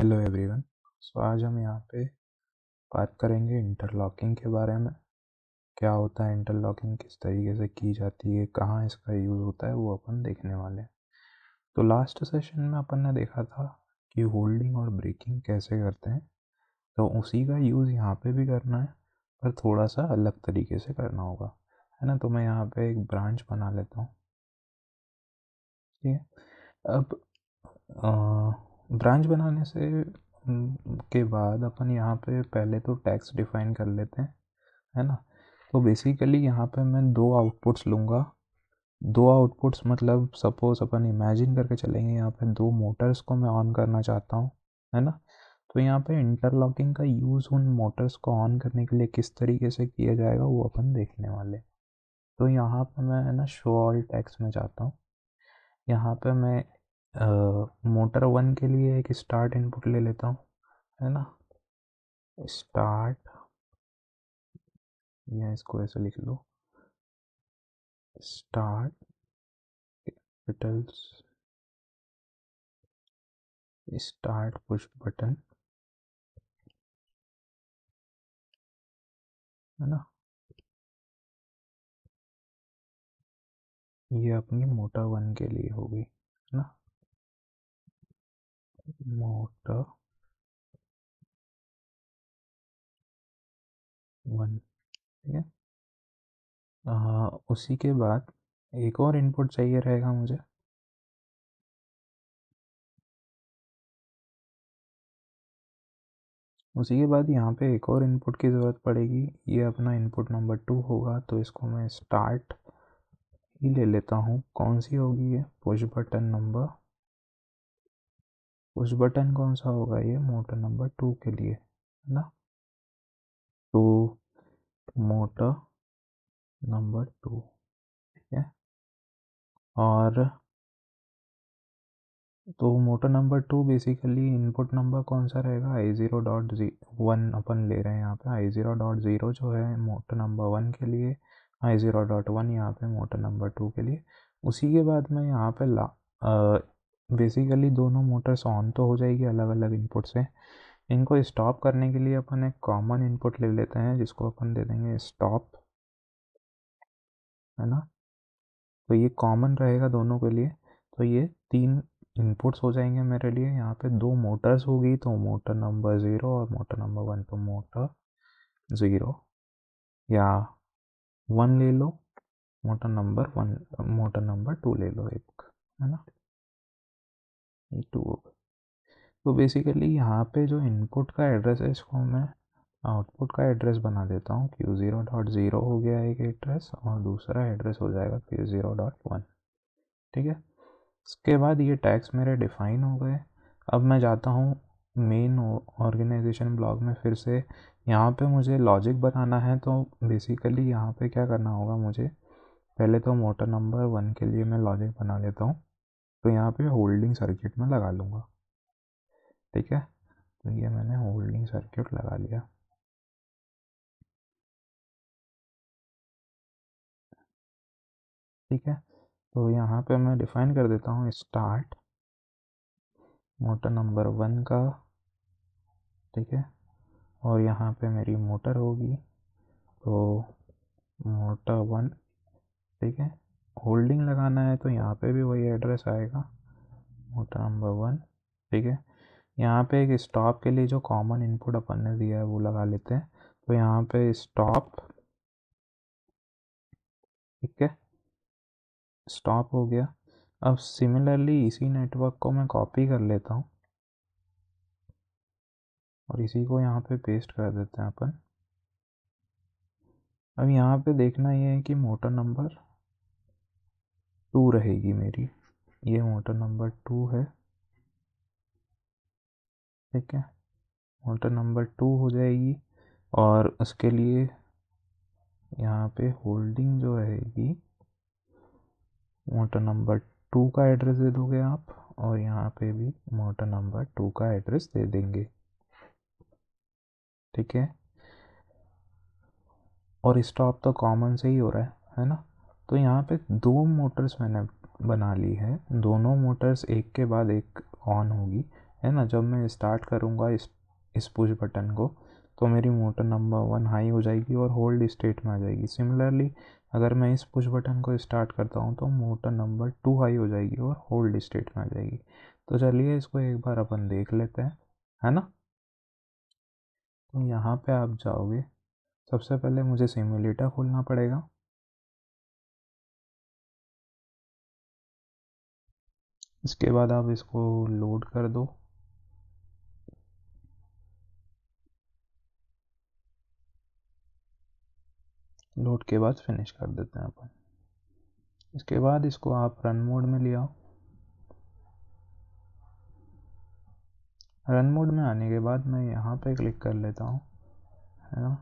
hello everyone so आज हम यहाँ पे बात करेंगे इंटरलॉकिंग के बारे में क्या होता है इंटरलॉकिंग किस तरीके से की जाती है कहाँ इसका यूज़ होता है वो अपन देखने वाले हैं तो लास्ट सेशन में अपन ने देखा था कि होल्डिंग और ब्रेकिंग कैसे करते हैं तो उसी का यूज़ यहाँ पे भी करना है पर थोड़ा सा अलग तरीके से करना होगा है ना तो मैं यहाँ पे एक ब्रांच बना लेता हूँ ठीक है अब आ, ब्रांच बनाने से के बाद अपन यहाँ पे पहले तो टैक्स डिफाइन कर लेते हैं है ना तो बेसिकली यहाँ पे मैं दो आउटपुट्स लूँगा दो आउटपुट्स मतलब सपोज अपन इमेजिन करके चलेंगे यहाँ पे दो मोटर्स को मैं ऑन करना चाहता हूँ है ना तो यहाँ पे इंटरलॉकिंग का यूज़ उन मोटर्स को ऑन करने के लिए किस तरीके से किया जाएगा वो अपन देखने वाले तो यहाँ पर मैं है ना शो ऑल टैक्स में जाता हूँ यहाँ पर मैं मोटर वन के लिए एक स्टार्ट इनपुट ले लेता हूँ है ना स्टार्ट या इसको ऐसे लिख लो start capitals start push button है ना ये अपनी मोटर वन के लिए होगी है ना motor वन ठीक है उसी के बाद एक और इनपुट चाहिए रहेगा मुझे उसी के बाद यहाँ पे एक और इनपुट की ज़रूरत पड़ेगी ये अपना इनपुट नंबर टू होगा तो इसको मैं स्टार्ट ही ले लेता हूँ कौन सी होगी ये push button number push button कौन सा होगा ये मोटर नंबर टू के लिए है ना तो मोटर नंबर टू ठीक है और तो motor number two basically input number कौन सा रहेगा I zero dot G one अपन ले रहे हैं यहाँ पे आई ज़ीरो डॉट ज़ीरो जो है मोटर नंबर वन के लिए आई ज़ीरो डॉट वन यहाँ पे मोटर नंबर टू के लिए उसी के बाद मैं यहाँ पे ला बेसिकली दोनों मोटर्स ऑन तो हो जाएगी अलग अलग इनपुट से इनको स्टॉप करने के लिए अपन एक कॉमन इनपुट ले लेते हैं जिसको अपन दे देंगे स्टॉप है ना तो ये कॉमन रहेगा दोनों के लिए तो ये तीन इनपुट्स हो जाएंगे मेरे लिए यहाँ पे दो मोटर्स होगी तो मोटर नंबर ज़ीरो और मोटर नंबर वन तो मोटर ज़ीरो या वन ले लो motor number one motor number two ले लो एक है ना टू होगा तो बेसिकली तो यहाँ पे जो इनपुट का एड्रेस है इसको मैं आउटपुट का एड्रेस बना देता हूँ क्यू ज़ीरो डॉट ज़ीरो हो गया एक एड्रेस और दूसरा एड्रेस हो जाएगा क्यू ज़ीरो डॉट वन ठीक है इसके बाद ये टैक्स मेरे डिफाइन हो गए अब मैं जाता हूँ मेन ऑर्गेनाइजेशन ब्लॉग में फिर से यहाँ पे मुझे लॉजिक बनाना है तो बेसिकली यहाँ पे क्या करना होगा मुझे पहले तो मोटर नंबर वन के लिए मैं लॉजिक बना लेता हूँ तो यहाँ पे होल्डिंग सर्किट में लगा लूँगा ठीक है तो ये मैंने होल्डिंग सर्किट लगा लिया ठीक है तो यहाँ पे मैं डिफाइन कर देता हूँ स्टार्ट मोटर नंबर वन का ठीक है और यहाँ पे मेरी मोटर होगी तो मोटर वन ठीक है होल्डिंग लगाना है तो यहाँ पे भी वही एड्रेस आएगा मोटर नंबर वन ठीक है यहाँ पे एक स्टॉप के लिए जो कॉमन इनपुट अपन ने दिया है वो लगा लेते हैं तो यहाँ पे स्टॉप ठीक है स्टॉप हो गया अब सिमिलरली इसी नेटवर्क को मैं कॉपी कर लेता हूँ और इसी को यहाँ पे पेस्ट कर देते हैं अपन अब यहाँ पे देखना ये है कि मोटर नंबर टू रहेगी मेरी ये मोटर नंबर टू है ठीक है मोटर नंबर टू हो जाएगी और उसके लिए यहाँ पे होल्डिंग जो रहेगी मोटर नंबर टू का एड्रेस दे दोगे आप और यहाँ पे भी मोटर नंबर टू का एड्रेस दे देंगे ठीक है और स्टॉप तो कॉमन से ही हो रहा है है ना तो यहाँ पे दो मोटर्स मैंने बना ली है दोनों मोटर्स एक के बाद एक ऑन होगी है ना जब मैं स्टार्ट करूँगा इस इस पुश बटन को तो मेरी मोटर नंबर वन हाई हो जाएगी और होल्ड स्टेट में आ जाएगी सिमिलरली अगर मैं इस पुश बटन को स्टार्ट करता हूँ तो मोटर नंबर टू हाई हो जाएगी और होल्ड स्टेट में आ जाएगी तो चलिए इसको एक बार अपन देख लेते हैं है ना तो यहाँ पे आप जाओगे सबसे पहले मुझे सिमुलेटर खोलना पड़ेगा इसके बाद आप इसको लोड कर दो लोड के बाद फिनिश कर देते हैं अपन इसके बाद इसको आप रन मोड में ले आओ रन मोड में आने के बाद मैं यहाँ पे क्लिक कर लेता हूँ है ना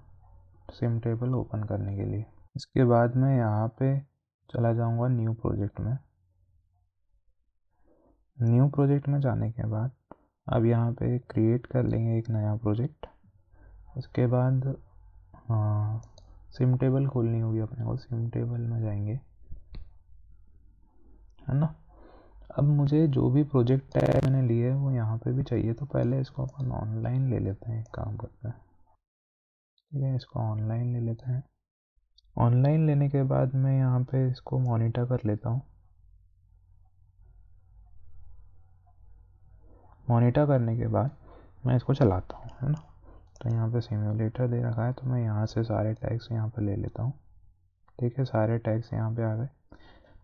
सिम टेबल ओपन करने के लिए इसके बाद मैं यहाँ पे चला जाऊँगा न्यू प्रोजेक्ट में न्यू प्रोजेक्ट में जाने के बाद अब यहाँ पे क्रिएट कर लेंगे एक नया प्रोजेक्ट उसके बाद सिम हाँ, टेबल खोलनी होगी अपने को सिम टेबल में जाएंगे है ना अब मुझे जो भी प्रोजेक्ट है मैंने लिए है वो यहाँ पे भी चाहिए तो पहले इसको अपन ऑनलाइन ले लेते हैं एक काम करते हैं ठीक है इसको ऑनलाइन ले लेते हैं ऑनलाइन लेने के बाद मैं यहाँ पे इसको मॉनिटर कर लेता हूँ मॉनिटर करने के बाद मैं इसको चलाता हूँ है ना तो यहाँ पे सिम्युलेटर दे रखा है तो मैं यहाँ से सारे टैक्स यहाँ पे ले लेता हूँ ठीक है सारे टैक्स यहाँ पे आ गए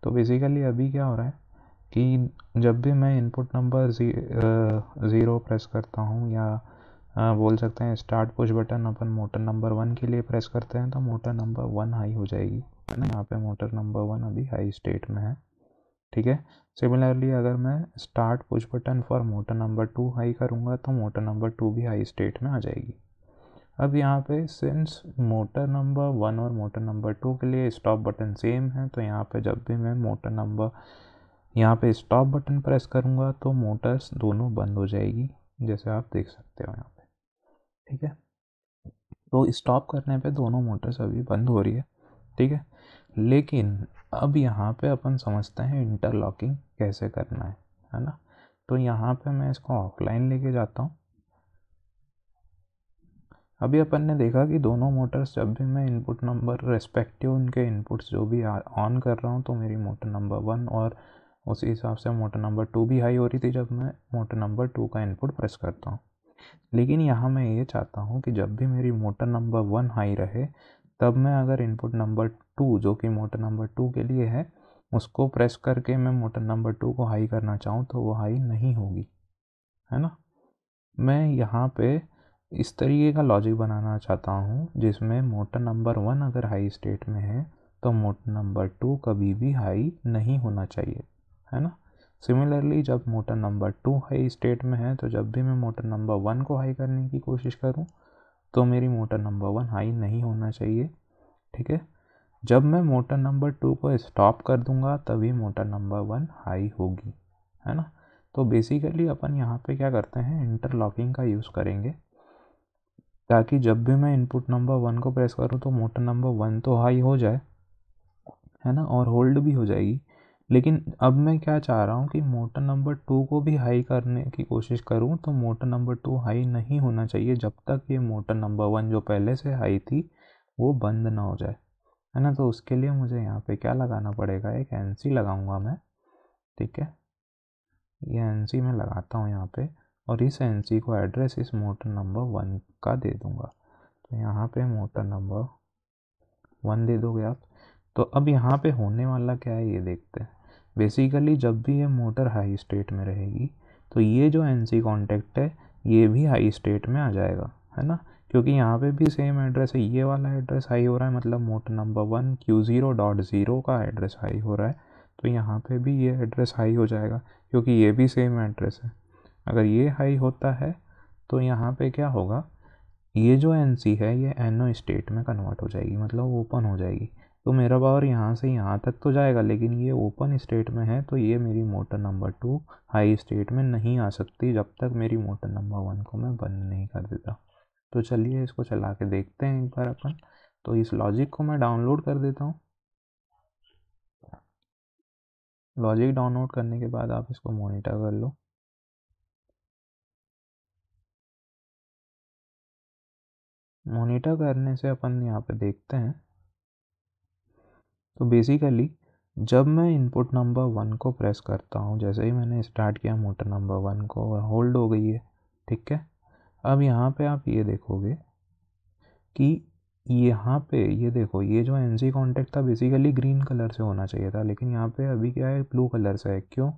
तो बेसिकली अभी क्या हो रहा है कि जब भी मैं इनपुट नंबर जी, ज़ीरो प्रेस करता हूँ या आ, बोल सकते हैं स्टार्ट पुश बटन अपन मोटर नंबर वन के लिए प्रेस करते हैं तो मोटर नंबर वन हाई हो जाएगी है ना यहाँ पर मोटर नंबर वन अभी हाई स्टेट में है ठीक है सिमिलरली अगर मैं start push button for motor number two high करूँगा तो मोटर नंबर टू भी हाई स्टेट में आ जाएगी अब यहाँ पे सिंस मोटर नंबर वन और मोटर नंबर टू के लिए स्टॉप बटन सेम है तो यहाँ पे जब भी मैं मोटर नंबर यहाँ पे स्टॉप बटन प्रेस करूँगा तो मोटर्स दोनों बंद हो जाएगी जैसे आप देख सकते हो यहाँ पे ठीक है तो स्टॉप करने पे दोनों मोटर्स अभी बंद हो रही है ठीक है लेकिन अब यहाँ पे अपन समझते हैं इंटरलॉकिंग कैसे करना है है ना तो यहाँ पे मैं इसको ऑफलाइन लेके जाता हूँ अभी अपन ने देखा कि दोनों मोटर्स जब भी मैं इनपुट नंबर रेस्पेक्टिव उनके इनपुट्स जो भी ऑन कर रहा हूँ तो मेरी मोटर नंबर वन और उसी हिसाब से मोटर नंबर टू भी हाई हो रही थी जब मैं मोटर नंबर टू का इनपुट प्रेस करता हूँ लेकिन यहाँ मैं ये चाहता हूँ कि जब भी मेरी मोटर नंबर वन हाई रहे तब मैं अगर इनपुट नंबर टू जो कि मोटर नंबर टू के लिए है उसको प्रेस करके मैं मोटर नंबर टू को हाई करना चाहूँ तो वो हाई नहीं होगी है ना मैं यहाँ पे इस तरीके का लॉजिक बनाना चाहता हूँ जिसमें मोटर नंबर वन अगर हाई स्टेट में है तो मोटर नंबर टू कभी भी हाई नहीं होना चाहिए है ना सिमिलरली जब motor number two high state में है तो जब भी मैं मोटर नंबर वन को हाई करने की कोशिश करूँ तो मेरी मोटर नंबर वन हाई नहीं होना चाहिए ठीक है जब मैं मोटर नंबर टू को स्टॉप कर दूंगा तभी मोटर नंबर वन हाई होगी है ना तो बेसिकली अपन यहाँ पे क्या करते हैं इंटरलॉकिंग का यूज़ करेंगे ताकि जब भी मैं इनपुट नंबर वन को प्रेस करूँ तो मोटर नंबर वन तो हाई हो जाए है ना और होल्ड भी हो जाएगी लेकिन अब मैं क्या चाह रहा हूँ कि मोटर नंबर टू को भी हाई करने की कोशिश करूँ तो मोटर नंबर टू हाई नहीं होना चाहिए जब तक ये मोटर नंबर वन जो पहले से हाई थी वो बंद ना हो जाए है ना तो उसके लिए मुझे यहाँ पे क्या लगाना पड़ेगा एक एन सी लगाऊँगा मैं ठीक है ये एन सी मैं लगाता हूँ यहाँ पर और इस एन सी को एड्रेस इस मोटर नंबर वन का दे दूँगा तो यहाँ पर मोटर नंबर वन दे दोगे आप तो अब यहाँ पे होने वाला क्या है ये देखते हैं बेसिकली जब भी ये मोटर हाई स्टेट में रहेगी तो ये जो एन सी है ये भी हाई स्टेट में आ जाएगा है ना क्योंकि यहाँ पे भी सेम एड्रेस है ये वाला एड्रेस हाई हो रहा है मतलब motor number one Q zero dot zero का एड्रेस हाई हो रहा है तो यहाँ पे भी ये एड्रेस हाई हो जाएगा क्योंकि ये भी सेम एड्रेस है अगर ये हाई होता है तो यहाँ पे क्या होगा ये जो एन सी है ये एनो स्टेट में कन्वर्ट हो जाएगी मतलब ओपन हो जाएगी तो मेरा पावर यहाँ से यहाँ तक तो जाएगा लेकिन ये ओपन स्टेट में है तो ये मेरी motor number two high state में नहीं आ सकती जब तक मेरी मोटर नंबर वन को मैं बंद नहीं कर देता तो चलिए इसको चला के देखते हैं एक बार अपन तो इस लॉजिक को मैं डाउनलोड कर देता हूँ लॉजिक डाउनलोड करने के बाद आप इसको मोनिटर कर लो मोनिटर करने से अपन यहाँ पे देखते हैं तो बेसिकली जब मैं इनपुट नंबर वन को प्रेस करता हूँ जैसे ही मैंने स्टार्ट किया मोटर नंबर वन को और होल्ड हो गई है ठीक है अब यहाँ पे आप ये देखोगे कि यहाँ पे ये देखो ये जो एन सी कॉन्टेक्ट था बेसिकली ग्रीन कलर से होना चाहिए था लेकिन यहाँ पे अभी क्या है ब्लू कलर से है क्यों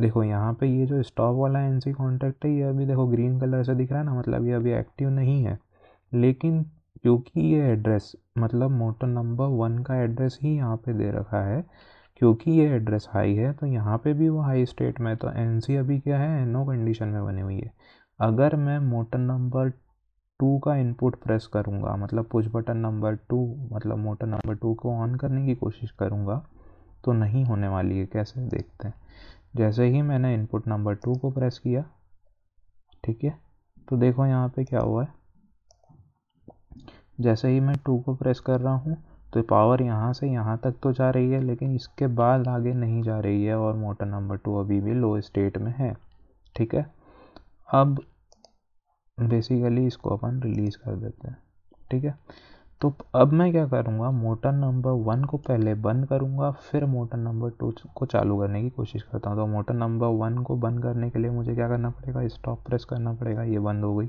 देखो यहाँ पे ये जो स्टॉप वाला एन सी कॉन्टेक्ट है ये अभी देखो ग्रीन कलर से दिख रहा है ना मतलब ये अभी एक्टिव नहीं है लेकिन क्योंकि ये एड्रेस मतलब मोटर नंबर वन का एड्रेस ही यहाँ पे दे रखा है क्योंकि ये एड्रेस हाई है तो यहाँ पे भी वो हाई स्टेट में तो एन अभी क्या है एनो कंडीशन में बनी हुई है अगर मैं मोटर नंबर टू का इनपुट प्रेस करूँगा मतलब पुश बटन नंबर टू मतलब मोटर नंबर टू को ऑन करने की कोशिश करूँगा तो नहीं होने वाली है कैसे देखते हैं जैसे ही मैंने इनपुट नंबर टू को प्रेस किया ठीक है तो देखो यहाँ पे क्या हुआ है जैसे ही मैं टू को प्रेस कर रहा हूँ तो पावर यहाँ से यहाँ तक तो जा रही है लेकिन इसके बाद आगे नहीं जा रही है और मोटर नंबर टू अभी भी लो स्टेट में है ठीक है अब बेसिकली इसको अपन रिलीज़ कर देते हैं ठीक है तो अब मैं क्या करूँगा मोटर नंबर वन को पहले बंद करूँगा फिर मोटर नंबर टू को चालू करने की कोशिश करता हूँ तो मोटर नंबर वन को बंद करने के लिए मुझे क्या करना पड़ेगा स्टॉप प्रेस करना पड़ेगा ये बंद हो गई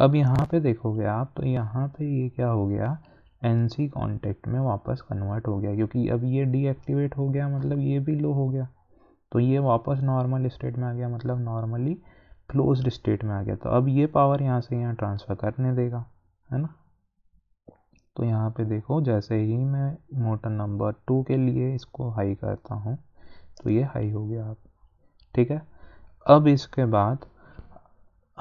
अब यहाँ पे देखोगे आप तो यहाँ पे ये क्या हो गया एन सी कॉन्टेक्ट में वापस कन्वर्ट हो गया क्योंकि अब ये डीएक्टिवेट हो गया मतलब ये भी लो हो गया तो ये वापस नॉर्मल स्टेट में आ गया मतलब नॉर्मली क्लोज स्टेट में आ गया तो अब ये पावर यहाँ से यहाँ ट्रांसफ़र करने देगा है ना तो यहाँ पे देखो जैसे ही मैं मोटर नंबर टू के लिए इसको हाई करता हूँ तो ये हाई हो गया आप ठीक है अब इसके बाद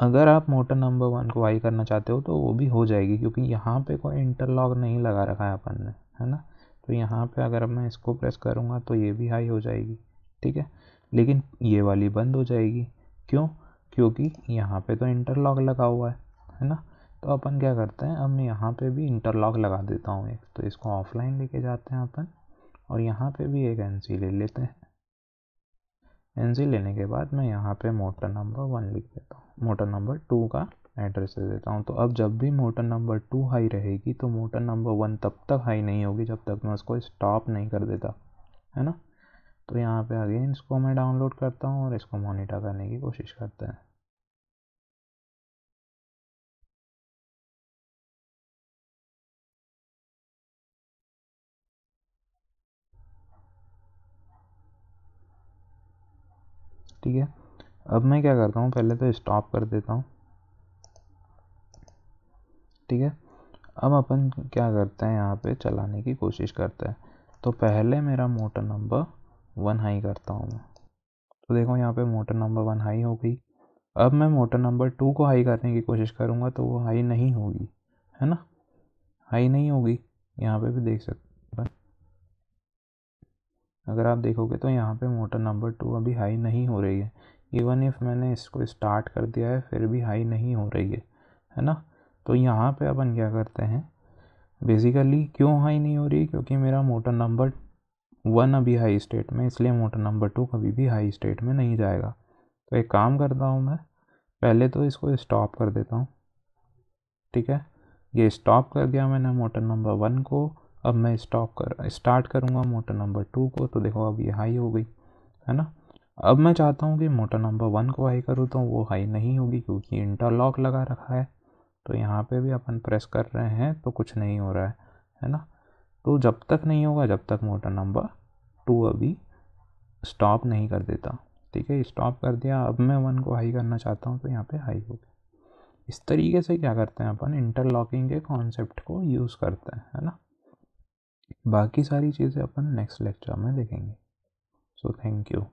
अगर आप मोटर नंबर वन को वाई करना चाहते हो तो वो भी हो जाएगी क्योंकि यहाँ पे कोई इंटरलॉक नहीं लगा रखा है अपन ने है ना तो यहाँ पे अगर मैं इसको प्रेस करूँगा तो ये भी हाई हो जाएगी ठीक है लेकिन ये वाली बंद हो जाएगी क्यों क्योंकि यहाँ पे तो इंटरलॉक लगा हुआ है है ना तो अपन क्या करते हैं अब मैं यहाँ पे भी इंटरलॉक लगा देता हूँ एक तो इसको ऑफलाइन लेके जाते हैं अपन और यहाँ पे भी एक एन ले लेते हैं एनजी लेने के बाद मैं यहाँ पे मोटर नंबर वन लिख देता हूँ मोटर नंबर टू का एड्रेस दे देता हूँ तो अब जब भी मोटर नंबर टू हाई रहेगी तो मोटर नंबर वन तब तक हाई नहीं होगी जब तक मैं उसको स्टॉप नहीं कर देता है ना तो यहाँ पे अगेन इसको मैं डाउनलोड करता हूँ और इसको मोनिटर करने की कोशिश करते हैं ठीक है अब मैं क्या करता हूँ पहले तो स्टॉप कर देता हूँ ठीक है अब अपन क्या करते हैं यहाँ पे चलाने की कोशिश करते हैं तो पहले मेरा मोटर नंबर वन हाई करता हूँ मैं तो देखो यहाँ पे मोटर नंबर वन हाई हो गई अब मैं मोटर नंबर टू को हाई करने की कोशिश करूँगा तो वो हाई नहीं होगी है ना हाई नहीं होगी यहाँ पे भी देख सकते हैं अगर आप देखोगे तो यहाँ पे मोटर नंबर टू अभी हाई नहीं हो रही है इवन इफ़ मैंने इसको स्टार्ट कर दिया है फिर भी हाई नहीं हो रही है है ना तो यहाँ पे अपन क्या करते हैं बेसिकली क्यों हाई नहीं हो रही क्योंकि मेरा मोटर नंबर वन अभी हाई स्टेट में इसलिए मोटर नंबर टू कभी भी हाई स्टेट में नहीं जाएगा तो एक काम करता हूँ मैं पहले तो इसको स्टॉप कर देता हूँ ठीक है ये स्टॉप कर दिया मैंने मोटर नंबर वन को अब मैं स्टॉप कर स्टार्ट करूँगा मोटर नंबर टू को तो देखो अब ये हाई हो गई है ना अब मैं चाहता हूँ कि मोटर नंबर वन को हाई करूँ तो वो हाई नहीं होगी क्योंकि इंटरलॉक लगा रखा है तो यहाँ पे भी अपन प्रेस कर रहे हैं तो कुछ नहीं हो रहा है है ना तो जब तक नहीं होगा जब तक मोटर नंबर टू अभी स्टॉप नहीं कर देता ठीक है स्टॉप कर दिया अब मैं वन को हाई करना चाहता हूँ तो यहाँ पे हाई हो गया इस तरीके से क्या करते हैं अपन इंटरलॉकिंग के कॉन्सेप्ट को यूज़ करते हैं है ना बाकी सारी चीज़ें अपन नेक्स्ट लेक्चर में देखेंगे सो थैंक यू